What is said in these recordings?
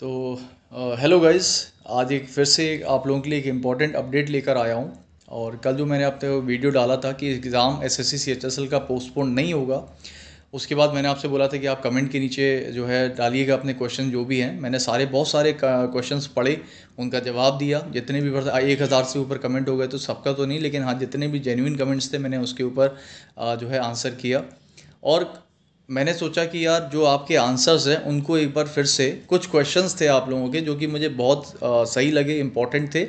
तो hello guys आज एक फिर से आप लोगों के लिए एक इम्पॉर्टेंट अपडेट लेकर आया हूँ और कल जो मैंने आप तक वीडियो डाला था कि एग्ज़ाम एस एस सी का पोस्टपोन नहीं होगा उसके बाद मैंने आपसे बोला था कि आप कमेंट के नीचे जो है डालिएगा अपने क्वेश्चन जो भी हैं मैंने सारे बहुत सारे क्वेश्चन पढ़े उनका जवाब दिया जितने भी एक हज़ार से ऊपर कमेंट हो गए तो सबका तो नहीं लेकिन हाँ जितने भी जेन्यून कमेंट्स थे मैंने उसके ऊपर जो है आंसर किया और मैंने सोचा कि यार जो आपके आंसर्स हैं उनको एक बार फिर से कुछ क्वेश्चंस थे आप लोगों के जो कि मुझे बहुत सही लगे इंपॉर्टेंट थे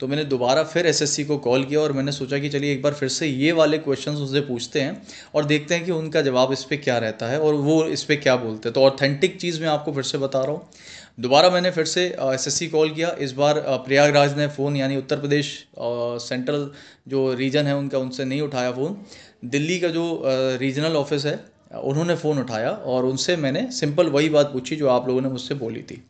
तो मैंने दोबारा फिर एसएससी को कॉल किया और मैंने सोचा कि चलिए एक बार फिर से ये वाले क्वेश्चंस उनसे पूछते हैं और देखते हैं कि उनका जवाब इस पर क्या रहता है और वो इस पर क्या बोलते हैं तो ऑथेंटिक चीज़ मैं आपको फिर से बता रहा हूँ दोबारा मैंने फिर से एसएससी कॉल किया इस बार प्रयागराज ने फ़ोन यानी उत्तर प्रदेश सेंट्रल जो रीजन है उनका उनसे नहीं उठाया फ़ोन दिल्ली का जो रीजनल ऑफिस है उन्होंने फ़ोन उठाया और उनसे मैंने सिंपल वही बात पूछी जो आप लोगों ने मुझसे बोली थी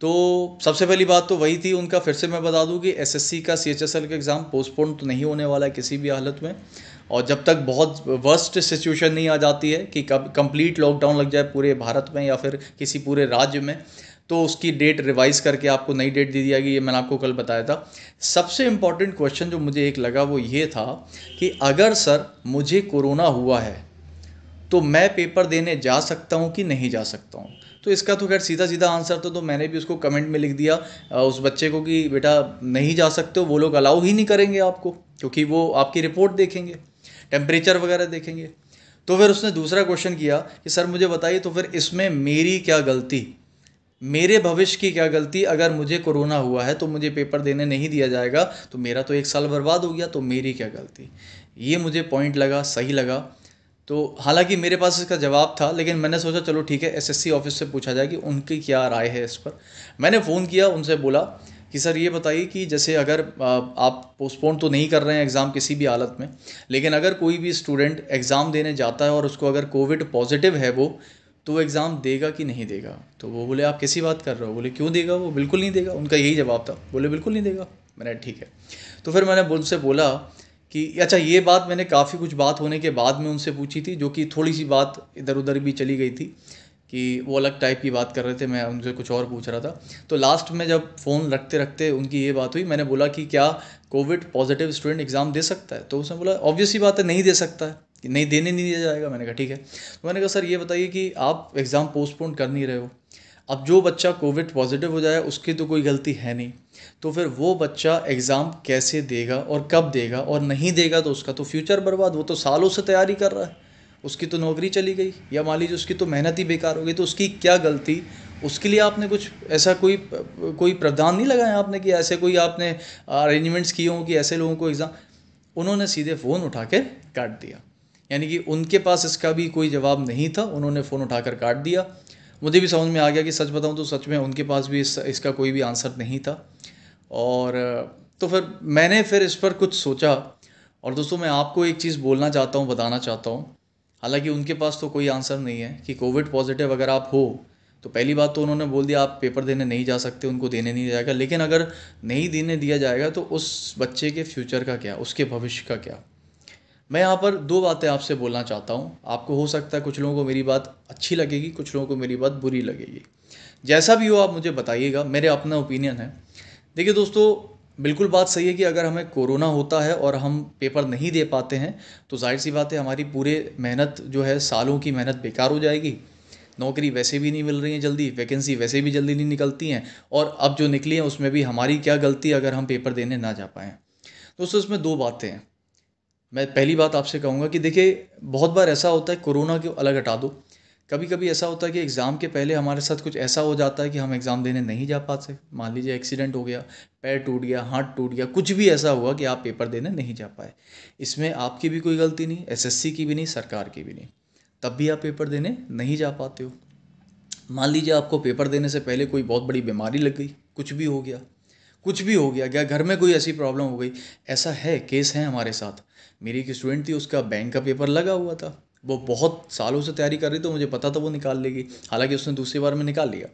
तो सबसे पहली बात तो वही थी उनका फिर से मैं बता दूं कि एसएससी का सीएचएसएल का एग्ज़ाम पोस्टपोन तो नहीं होने वाला है किसी भी हालत में और जब तक बहुत वर्स्ट सिचुएशन नहीं आ जाती है कि कब कंप्लीट लॉकडाउन लग जाए पूरे भारत में या फिर किसी पूरे राज्य में तो उसकी डेट रिवाइज़ करके आपको नई डेट दे दिया गया ये मैंने आपको कल बताया था सबसे इम्पॉर्टेंट क्वेश्चन जो मुझे एक लगा वो ये था कि अगर सर मुझे कोरोना हुआ है तो मैं पेपर देने जा सकता हूँ कि नहीं जा सकता हूँ तो इसका तो खैर सीधा सीधा आंसर था तो, तो मैंने भी उसको कमेंट में लिख दिया उस बच्चे को कि बेटा नहीं जा सकते हो वो लोग अलाउ ही नहीं करेंगे आपको क्योंकि वो आपकी रिपोर्ट देखेंगे टेम्परेचर वगैरह देखेंगे तो फिर उसने दूसरा क्वेश्चन किया कि सर मुझे बताइए तो फिर इसमें मेरी क्या गलती मेरे भविष्य की क्या गलती अगर मुझे कोरोना हुआ है तो मुझे पेपर देने नहीं दिया जाएगा तो मेरा तो एक साल बर्बाद हो गया तो मेरी क्या गलती ये मुझे पॉइंट लगा सही लगा तो हालाँकि मेरे पास इसका जवाब था लेकिन मैंने सोचा चलो ठीक है एसएससी ऑफिस से पूछा जाए कि उनकी क्या राय है इस पर मैंने फ़ोन किया उनसे बोला कि सर ये बताइए कि जैसे अगर आप पोस्टपोन तो नहीं कर रहे हैं एग्ज़ाम किसी भी हालत में लेकिन अगर कोई भी स्टूडेंट एग्ज़ाम देने जाता है और उसको अगर कोविड पॉजिटिव है वो तो वो एग्ज़ाम देगा कि नहीं देगा तो वो बोले आप किसी बात कर रहे हो बोले क्यों देगा वो बिल्कुल नहीं देगा उनका यही जवाब था बोले बिल्कुल नहीं देगा मैंने ठीक है तो फिर मैंने उनसे बोला कि अच्छा ये बात मैंने काफ़ी कुछ बात होने के बाद में उनसे पूछी थी जो कि थोड़ी सी बात इधर उधर भी चली गई थी कि वो अलग टाइप की बात कर रहे थे मैं उनसे कुछ और पूछ रहा था तो लास्ट में जब फ़ोन रखते रखते उनकी ये बात हुई मैंने बोला कि क्या कोविड पॉजिटिव स्टूडेंट एग्ज़ाम दे सकता है तो उसने बोला ऑब्वियसली बात है नहीं दे सकता है कि नहीं देने नहीं दिया जाएगा मैंने कहा ठीक है तो मैंने कहा सर ये बताइए कि आप एग्ज़ाम पोस्टपोन कर नहीं रहे हो अब जो बच्चा कोविड पॉज़िटिव हो जाए उसकी तो कोई गलती है नहीं तो फिर वो बच्चा एग्ज़ाम कैसे देगा और कब देगा और नहीं देगा तो उसका तो फ्यूचर बर्बाद वो तो सालों से तैयारी कर रहा है उसकी तो नौकरी चली गई या मान लीजिए उसकी तो मेहनत ही बेकार हो गई तो उसकी क्या गलती उसके लिए आपने कुछ ऐसा कोई कोई प्रावधान नहीं लगाया आपने कि ऐसे कोई आपने अरेंजमेंट्स किए हों कि ऐसे लोगों को एग्ज़ाम उन्होंने सीधे फ़ोन उठा कर काट दिया यानी कि उनके पास इसका भी कोई जवाब नहीं था उन्होंने फ़ोन उठाकर काट दिया मुझे भी समझ में आ गया कि सच बताऊँ तो सच में उनके पास भी इस इसका कोई भी आंसर नहीं था और तो फिर मैंने फिर इस पर कुछ सोचा और दोस्तों मैं आपको एक चीज़ बोलना चाहता हूँ बताना चाहता हूँ हालांकि उनके पास तो कोई आंसर नहीं है कि कोविड पॉजिटिव अगर आप हो तो पहली बात तो उन्होंने बोल दिया आप पेपर देने नहीं जा सकते उनको देने नहीं जाएगा लेकिन अगर नहीं देने दिया जाएगा तो उस बच्चे के फ्यूचर का क्या उसके भविष्य का क्या मैं यहाँ पर दो बातें आपसे बोलना चाहता हूँ आपको हो सकता है कुछ लोगों को मेरी बात अच्छी लगेगी कुछ लोगों को मेरी बात बुरी लगेगी जैसा भी हो आप मुझे बताइएगा मेरे अपना ओपिनियन है देखिए दोस्तों बिल्कुल बात सही है कि अगर हमें कोरोना होता है और हम पेपर नहीं दे पाते हैं तो जाहिर सी बात है हमारी पूरे मेहनत जो है सालों की मेहनत बेकार हो जाएगी नौकरी वैसे भी नहीं मिल रही है जल्दी वैकेंसी वैसे भी जल्दी नहीं निकलती हैं और अब जो निकली हैं उसमें भी हमारी क्या गलती अगर हम पेपर देने ना जा पाएँ दोस्तों इसमें दो बातें हैं मैं पहली बात आपसे कहूँगा कि देखिए बहुत बार ऐसा होता है कोरोना को अलग हटा दो कभी कभी ऐसा होता है कि एग्ज़ाम के पहले हमारे साथ कुछ ऐसा हो जाता है कि हम एग्ज़ाम देने नहीं जा पाते मान लीजिए एक्सीडेंट हो गया पैर टूट गया हाथ टूट गया कुछ भी ऐसा हुआ कि आप पेपर देने नहीं जा पाए इसमें आपकी भी कोई गलती नहीं एसएससी की भी नहीं सरकार की भी नहीं तब भी आप पेपर देने नहीं जा पाते हो मान लीजिए आपको पेपर देने से पहले कोई बहुत बड़ी बीमारी लग गई कुछ भी हो गया कुछ भी हो गया क्या घर में कोई ऐसी प्रॉब्लम हो गई ऐसा है केस है हमारे साथ मेरी एक स्टूडेंट थी उसका बैंक का पेपर लगा हुआ था वो बहुत सालों से तैयारी कर रही तो मुझे पता था वो निकाल लेगी हालांकि उसने दूसरी बार में निकाल लिया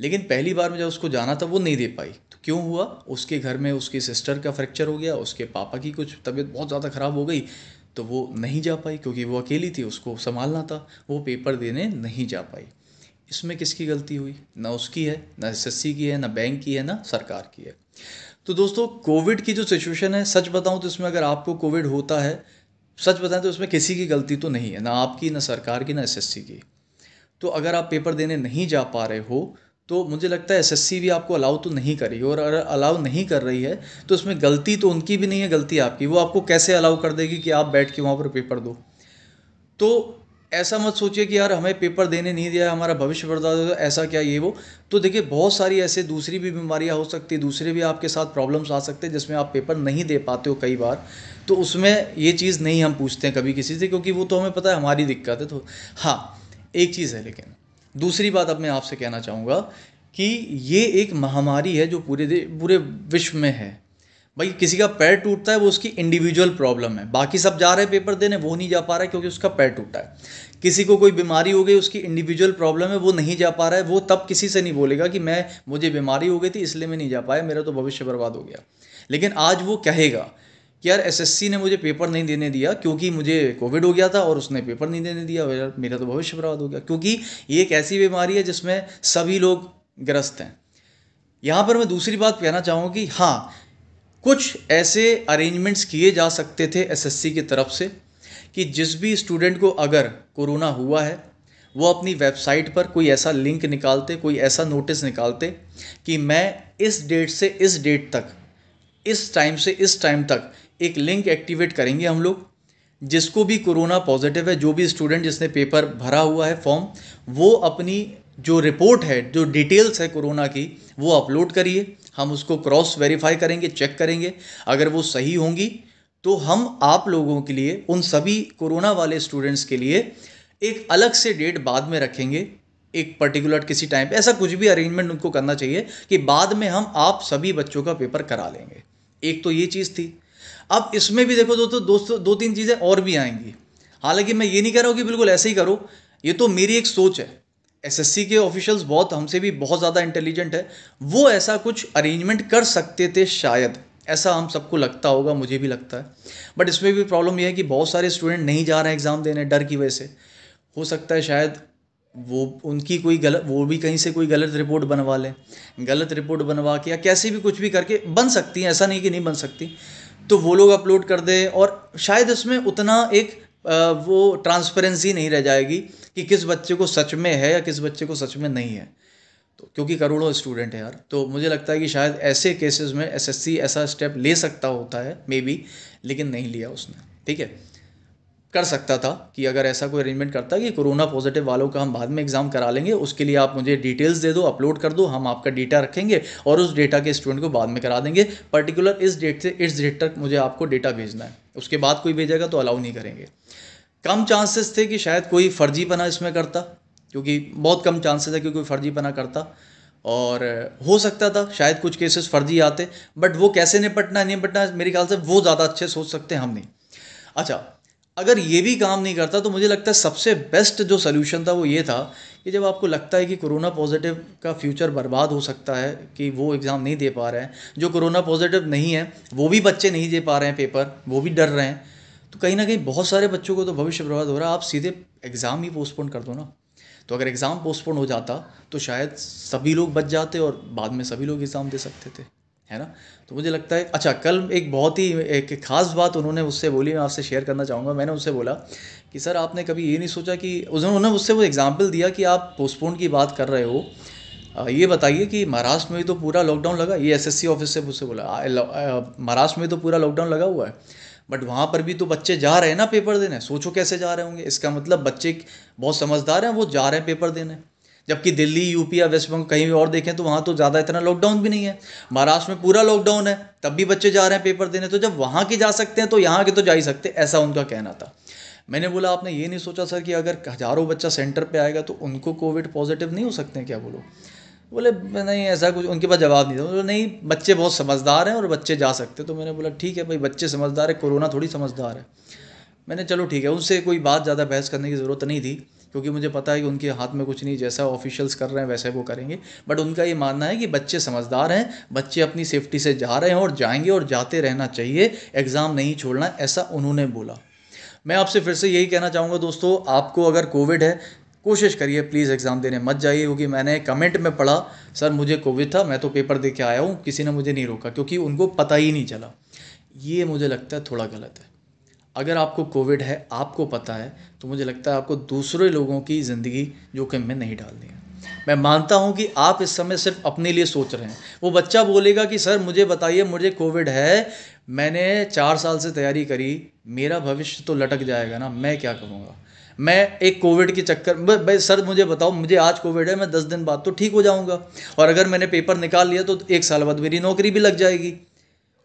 लेकिन पहली बार में जब उसको जाना था वो नहीं दे पाई तो क्यों हुआ उसके घर में उसकी सिस्टर का फ्रैक्चर हो गया उसके पापा की कुछ तबीयत बहुत ज़्यादा ख़राब हो गई तो वो नहीं जा पाई क्योंकि वो अकेली थी उसको संभालना था वो पेपर देने नहीं जा पाई इसमें किसकी गलती हुई ना उसकी है ना एस की है ना बैंक की है ना सरकार की है तो दोस्तों कोविड की जो सिचुएशन है सच बताऊं तो इसमें अगर आपको कोविड होता है सच बताएं तो इसमें किसी की गलती तो नहीं है ना आपकी ना सरकार की ना एस की तो अगर आप पेपर देने नहीं जा पा रहे हो तो मुझे लगता है एसएससी भी आपको अलाउ तो नहीं कर करी और अगर अलाउ नहीं कर रही है तो उसमें गलती तो उनकी भी नहीं है गलती आपकी वो आपको कैसे अलाउ कर देगी कि आप बैठ के वहाँ पर पेपर दो तो ऐसा मत सोचिए कि यार हमें पेपर देने नहीं दिया हमारा भविष्य बर्बाद हो ऐसा क्या ये वो तो देखिए बहुत सारी ऐसे दूसरी भी बीमारियां हो सकती है दूसरे भी आपके साथ प्रॉब्लम्स आ सकते हैं जिसमें आप पेपर नहीं दे पाते हो कई बार तो उसमें ये चीज़ नहीं हम पूछते हैं कभी किसी से क्योंकि वो तो हमें पता है हमारी दिक्कत है तो हाँ एक चीज़ है लेकिन दूसरी बात अब मैं आपसे कहना चाहूँगा कि ये एक महामारी है जो पूरे पूरे विश्व में है भाई किसी का पैर टूटता है वो उसकी इंडिविजुअल प्रॉब्लम है बाकी सब जा रहे हैं पेपर देने वो नहीं जा पा रहा है क्योंकि उसका पैर टूटा है किसी को कोई बीमारी हो गई उसकी इंडिविजुअल प्रॉब्लम है वो नहीं जा पा रहा है वो तब किसी से नहीं बोलेगा कि मैं मुझे बीमारी हो गई थी इसलिए मैं नहीं जा पाया मेरा तो भविष्य बर्बाद हो गया लेकिन आज वो कहेगा कि यार एस ने मुझे पेपर नहीं देने दिया क्योंकि मुझे कोविड हो गया था और उसने पेपर नहीं देने दिया यार मेरा तो भविष्य बर्बाद हो गया क्योंकि ये एक ऐसी बीमारी है जिसमें सभी लोग ग्रस्त हैं यहाँ पर मैं दूसरी बात कहना चाहूँगा कि हाँ कुछ ऐसे अरेंजमेंट्स किए जा सकते थे एसएससी की तरफ से कि जिस भी स्टूडेंट को अगर कोरोना हुआ है वो अपनी वेबसाइट पर कोई ऐसा लिंक निकालते कोई ऐसा नोटिस निकालते कि मैं इस डेट से इस डेट तक इस टाइम से इस टाइम तक एक लिंक एक्टिवेट करेंगे हम लोग जिसको भी कोरोना पॉजिटिव है जो भी स्टूडेंट जिसने पेपर भरा हुआ है फॉर्म वो अपनी जो रिपोर्ट है जो डिटेल्स है कोरोना की वो अपलोड करिए हम उसको क्रॉस वेरीफाई करेंगे चेक करेंगे अगर वो सही होंगी तो हम आप लोगों के लिए उन सभी कोरोना वाले स्टूडेंट्स के लिए एक अलग से डेट बाद में रखेंगे एक पर्टिकुलर किसी टाइम पे ऐसा कुछ भी अरेंजमेंट उनको करना चाहिए कि बाद में हम आप सभी बच्चों का पेपर करा लेंगे एक तो ये चीज़ थी अब इसमें भी देखो दोस्तों दोस्तों दो तीन चीज़ें और भी आएंगी हालांकि मैं ये नहीं कह रहा हूँ कि बिल्कुल ऐसे ही करो ये तो मेरी एक सोच है एसएससी के ऑफिशियल्स बहुत हमसे भी बहुत ज़्यादा इंटेलिजेंट है वो ऐसा कुछ अरेंजमेंट कर सकते थे शायद ऐसा हम सबको लगता होगा मुझे भी लगता है बट इसमें भी प्रॉब्लम यह है कि बहुत सारे स्टूडेंट नहीं जा रहे हैं एग्ज़ाम देने डर की वजह से हो सकता है शायद वो उनकी कोई गलत वो भी कहीं से कोई गलत रिपोर्ट बनवा लें गलत रिपोर्ट बनवा के या कैसे भी कुछ भी करके बन सकती हैं ऐसा नहीं कि नहीं बन सकती तो वो लोग अपलोड कर दें और शायद इसमें उतना एक वो ट्रांसपेरेंसी नहीं रह जाएगी कि किस बच्चे को सच में है या किस बच्चे को सच में नहीं है तो क्योंकि करोड़ों स्टूडेंट हैं यार तो मुझे लगता है कि शायद ऐसे केसेस में एसएससी ऐसा स्टेप ले सकता होता है मे बी लेकिन नहीं लिया उसने ठीक है कर सकता था कि अगर ऐसा कोई अरेंजमेंट करता कि कोरोना पॉजिटिव वालों का हम बाद में एग्ज़ाम करा लेंगे उसके लिए आप मुझे डिटेल्स दे दो अपलोड कर दो हम आपका डेटा रखेंगे और उस डेटा के स्टूडेंट को बाद में करा देंगे पर्टिकुलर इस डेट से इस डेट तक मुझे आपको डेटा भेजना है उसके बाद कोई भेजेगा तो अलाउ नहीं करेंगे कम चांसेस थे कि शायद कोई फ़र्जी पना इसमें करता क्योंकि बहुत कम चांसेस है कि कोई फर्जीपना करता और हो सकता था शायद कुछ केसेस फर्जी आते बट वो कैसे निपटना नहीं निपटना मेरे ख्याल से वो ज़्यादा अच्छे सोच सकते हैं हम नहीं अच्छा अगर ये भी काम नहीं करता तो मुझे लगता है सबसे बेस्ट जो सोल्यूशन था वो ये था कि जब आपको लगता है कि कोरोना पॉजिटिव का फ्यूचर बर्बाद हो सकता है कि वो एग्ज़ाम नहीं दे पा रहे हैं जो कोरोना पॉजिटिव नहीं है वो भी बच्चे नहीं दे पा रहे हैं पेपर वो भी डर रहे हैं तो कहीं ना कहीं बहुत सारे बच्चों को तो भविष्य बर्बाद हो रहा है आप सीधे एग्ज़ाम ही पोस्टपोन कर दो ना तो अगर एग्ज़ाम पोस्टपोन हो जाता तो शायद सभी लोग बच जाते और बाद में सभी लोग एग्ज़ाम दे सकते थे है ना तो मुझे लगता है अच्छा कल एक बहुत ही एक ख़ास बात उन्होंने मुझसे बोली मैं आपसे शेयर करना चाहूँगा मैंने उनसे बोला कि सर आपने कभी ये नहीं सोचा कि उन्होंने मुझसे वो एग्ज़ाम्पल दिया कि आप पोस्टपोन की बात कर रहे हो ये बताइए कि महाराष्ट्र में तो पूरा लॉकडाउन लगा ये एसएससी ऑफिस से मुझसे बोला महाराष्ट्र में तो पूरा लॉकडाउन लगा हुआ है बट वहाँ पर भी तो बच्चे जा रहे हैं ना पेपर देने सोचो कैसे जा रहे होंगे इसका मतलब बच्चे बहुत समझदार हैं वो जा रहे हैं पेपर देने जबकि दिल्ली यूपी या वेस्ट बंगाल कहीं और देखें तो वहाँ तो ज़्यादा इतना लॉकडाउन भी नहीं है महाराष्ट्र में पूरा लॉकडाउन है तब भी बच्चे जा रहे हैं पेपर देने तो जब वहाँ के जा सकते हैं तो यहाँ के तो जा ही सकते ऐसा उनका कहना था मैंने बोला आपने ये नहीं सोचा सर कि अगर हज़ारों बच्चा सेंटर पर आएगा तो उनको कोविड पॉजिटिव नहीं हो सकते हैं क्या बोलो बोले नहीं ऐसा कुछ उनके पास जवाब नहीं था बोले नहीं बच्चे बहुत समझदार हैं और बच्चे जा सकते तो मैंने बोला ठीक है भाई बच्चे समझदार है कोरोना थोड़ी समझदार है मैंने चलो ठीक है उनसे कोई बात ज़्यादा बहस करने की ज़रूरत नहीं थी क्योंकि मुझे पता है कि उनके हाथ में कुछ नहीं जैसा ऑफिशियल्स कर रहे हैं वैसे वो करेंगे बट उनका ये मानना है कि बच्चे समझदार हैं बच्चे अपनी सेफ्टी से जा रहे हैं और जाएंगे और जाते रहना चाहिए एग्ज़ाम नहीं छोड़ना ऐसा उन्होंने बोला मैं आपसे फिर से यही कहना चाहूँगा दोस्तों आपको अगर कोविड है कोशिश करिए प्लीज़ एग्ज़ाम देने मत जाइए क्योंकि मैंने कमेंट में पढ़ा सर मुझे कोविड था मैं तो पेपर दे के आया हूँ किसी ने मुझे नहीं रोका क्योंकि उनको पता ही नहीं चला ये मुझे लगता है थोड़ा गलत है अगर आपको कोविड है आपको पता है तो मुझे लगता है आपको दूसरे लोगों की ज़िंदगी जोखिम में नहीं डालनी है मैं मानता हूँ कि आप इस समय सिर्फ अपने लिए सोच रहे हैं वो बच्चा बोलेगा कि सर मुझे बताइए मुझे कोविड है मैंने चार साल से तैयारी करी मेरा भविष्य तो लटक जाएगा ना मैं क्या करूँगा मैं एक कोविड के चक्कर भाई सर मुझे बताओ मुझे आज कोविड है मैं दस दिन बाद तो ठीक हो जाऊँगा और अगर मैंने पेपर निकाल लिया तो एक साल बाद मेरी नौकरी भी लग जाएगी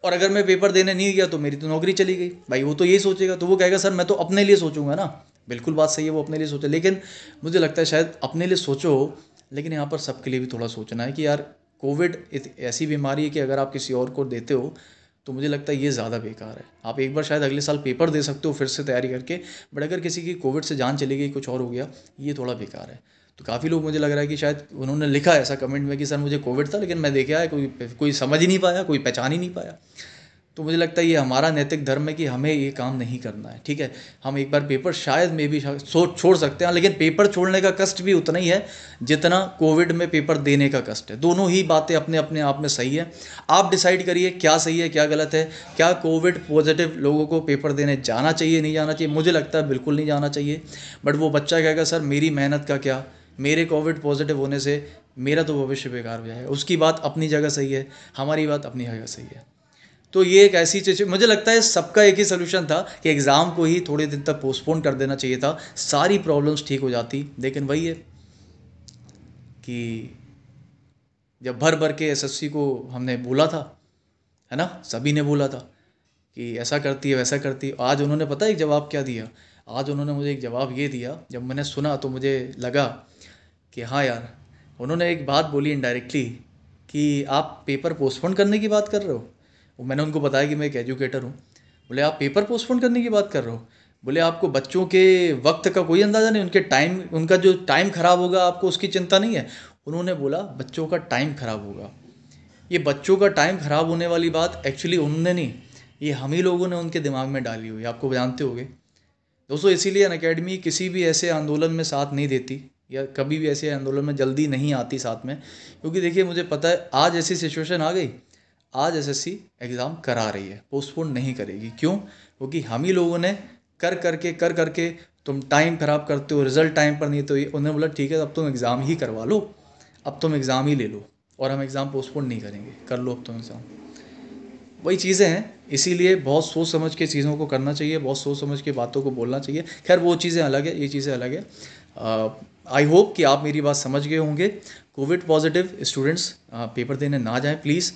और अगर मैं पेपर देने नहीं गया तो मेरी तो नौकरी चली गई भाई वो तो यही सोचेगा तो वो कहेगा सर मैं तो अपने लिए सोचूंगा ना बिल्कुल बात सही है वो अपने लिए सोचे लेकिन मुझे लगता है शायद अपने लिए सोचो लेकिन यहाँ पर सबके लिए भी थोड़ा सोचना है कि यार कोविड ऐसी बीमारी है कि अगर आप किसी और को देते हो तो मुझे लगता है ये ज़्यादा बेकार है आप एक बार शायद अगले साल पेपर दे सकते हो फिर से तैयारी करके बट अगर किसी की कोविड से जान चली गई कुछ और हो गया ये थोड़ा बेकार है तो काफ़ी लोग मुझे लग रहा है कि शायद उन्होंने लिखा ऐसा कमेंट में कि सर मुझे कोविड था लेकिन मैं देखा है कोई कोई समझ ही नहीं पाया कोई पहचान ही नहीं पाया तो मुझे लगता है ये हमारा नैतिक धर्म है कि हमें ये काम नहीं करना है ठीक है हम एक बार पेपर शायद में भी सोच छोड़ सकते हैं लेकिन पेपर छोड़ने का कष्ट भी उतना ही है जितना कोविड में पेपर देने का कष्ट है दोनों ही बातें अपने अपने आप में सही है आप डिसाइड करिए क्या सही है क्या गलत है क्या कोविड पॉजिटिव लोगों को पेपर देने जाना चाहिए नहीं जाना चाहिए मुझे लगता है बिल्कुल नहीं जाना चाहिए बट वो बच्चा कहेगा सर मेरी मेहनत का क्या मेरे कोविड पॉजिटिव होने से मेरा तो भविष्य बेकार हो जाएगा उसकी बात अपनी जगह सही है हमारी बात अपनी जगह सही है तो ये एक ऐसी चीज मुझे लगता है सबका एक ही सोल्यूशन था कि एग्ज़ाम को ही थोड़े दिन तक पोस्टपोन कर देना चाहिए था सारी प्रॉब्लम्स ठीक हो जाती लेकिन वही है कि जब भर भर के एसएससी को हमने बोला था है ना सभी ने बोला था कि ऐसा करती है वैसा करती है आज उन्होंने पता है एक जवाब क्या दिया आज उन्होंने मुझे एक जवाब ये दिया जब मैंने सुना तो मुझे लगा कि हाँ यार उन्होंने एक बात बोली इनडायरेक्टली कि आप पेपर पोस्टपोन करने की बात कर रहे हो मैंने उनको बताया कि मैं एक एजुकेटर हूँ बोले आप पेपर पोस्टपोन करने की बात कर रहे हो बोले आपको बच्चों के वक्त का कोई अंदाज़ा नहीं उनके टाइम उनका जो टाइम ख़राब होगा आपको उसकी चिंता नहीं है उन्होंने बोला बच्चों का टाइम ख़राब होगा ये बच्चों का टाइम ख़राब होने वाली बात एक्चुअली उन्होंने नहीं ये हम ही लोगों ने उनके दिमाग में डाली हुई आपको जानते हो दोस्तों इसीलिए अन अकेडमी किसी भी ऐसे आंदोलन में साथ नहीं देती या कभी भी ऐसे आंदोलन में जल्दी नहीं आती साथ में क्योंकि देखिए मुझे पता है आज ऐसी सिचुएशन आ गई आज एस एस एग्ज़ाम करा रही है पोस्टपोन नहीं करेगी क्यों क्योंकि हम ही लोगों ने कर करके कर करके तुम टाइम ख़राब करते हो रिज़ल्ट टाइम पर नहीं तो ये उन्होंने बोला ठीक है अब तुम एग्ज़ाम ही करवा लो अब तुम एग्ज़ाम ही ले लो और हम एग्ज़ाम पोस्टपोन नहीं करेंगे कर लो अब तुम एग्ज़ाम वही चीज़ें हैं इसीलिए बहुत सोच समझ के चीज़ों को करना चाहिए बहुत सोच समझ के बातों को बोलना चाहिए खैर वो चीज़ें अलग है ये चीज़ें अलग है आई होप कि आप मेरी बात समझ गए होंगे कोविड पॉजिटिव स्टूडेंट्स पेपर देने ना जाएं प्लीज़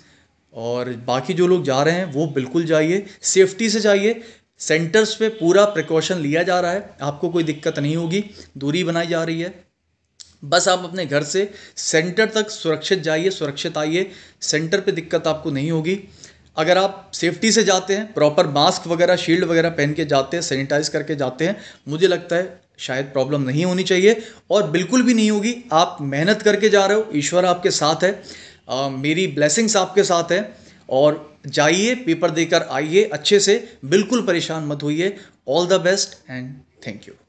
और बाकी जो लोग जा रहे हैं वो बिल्कुल जाइए सेफ्टी से जाइए सेंटर्स पे पूरा प्रिकॉशन लिया जा रहा है आपको कोई दिक्कत नहीं होगी दूरी बनाई जा रही है बस आप अपने घर से सेंटर तक सुरक्षित जाइए सुरक्षित आइए सेंटर पे दिक्कत आपको नहीं होगी अगर आप सेफ्टी से जाते हैं प्रॉपर मास्क वगैरह शील्ड वगैरह पहन के जाते हैं सैनिटाइज करके जाते हैं मुझे लगता है शायद प्रॉब्लम नहीं होनी चाहिए और बिल्कुल भी नहीं होगी आप मेहनत करके जा रहे हो ईश्वर आपके साथ है आ, मेरी ब्लेसिंग्स आपके साथ है और जाइए पेपर देकर आइए अच्छे से बिल्कुल परेशान मत होइए all the best and thank you